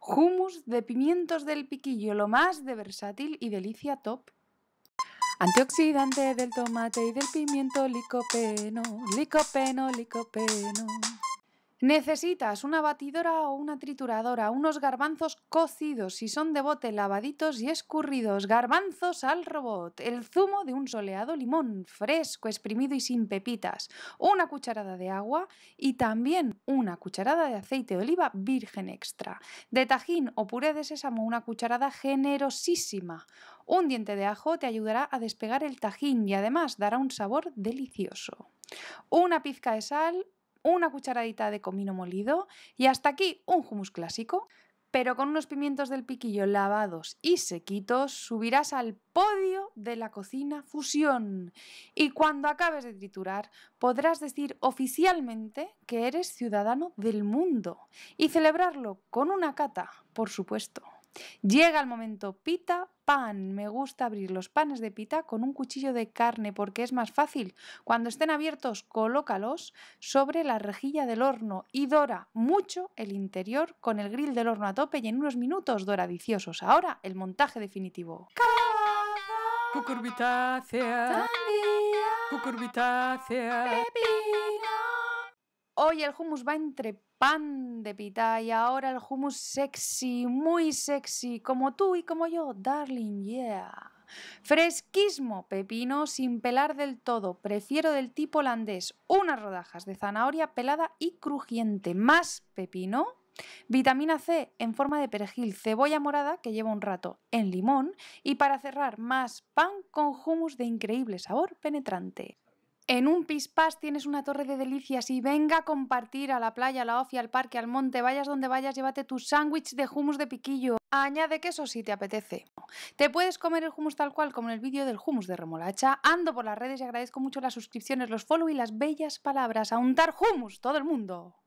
Humus de pimientos del piquillo, lo más de versátil y delicia top. Antioxidante del tomate y del pimiento licopeno, licopeno, licopeno. Necesitas una batidora o una trituradora, unos garbanzos cocidos, si son de bote, lavaditos y escurridos, garbanzos al robot, el zumo de un soleado limón, fresco, exprimido y sin pepitas, una cucharada de agua y también una cucharada de aceite de oliva virgen extra, de tajín o puré de sésamo, una cucharada generosísima. Un diente de ajo te ayudará a despegar el tajín y además dará un sabor delicioso. Una pizca de sal, una cucharadita de comino molido y hasta aquí un hummus clásico. Pero con unos pimientos del piquillo lavados y sequitos subirás al podio de la cocina fusión. Y cuando acabes de triturar podrás decir oficialmente que eres ciudadano del mundo y celebrarlo con una cata, por supuesto. Llega el momento pita, pan. Me gusta abrir los panes de pita con un cuchillo de carne porque es más fácil. Cuando estén abiertos, colócalos sobre la rejilla del horno y dora mucho el interior con el grill del horno a tope y en unos minutos doradiciosos. Ahora el montaje definitivo. Cucurbitácea. Cucurbitácea. Hoy el hummus va entre pan de pita y ahora el hummus sexy, muy sexy, como tú y como yo, darling, yeah. Fresquismo, pepino sin pelar del todo, prefiero del tipo holandés, unas rodajas de zanahoria pelada y crujiente, más pepino, Vitamina C en forma de perejil, cebolla morada que lleva un rato en limón y para cerrar más pan con hummus de increíble sabor penetrante. En un pispás tienes una torre de delicias y venga a compartir a la playa, a la ofia, al parque, al monte, vayas donde vayas, llévate tu sándwich de hummus de piquillo. Añade queso si te apetece. Te puedes comer el hummus tal cual como en el vídeo del hummus de remolacha. Ando por las redes y agradezco mucho las suscripciones, los follow y las bellas palabras. A untar hummus, todo el mundo.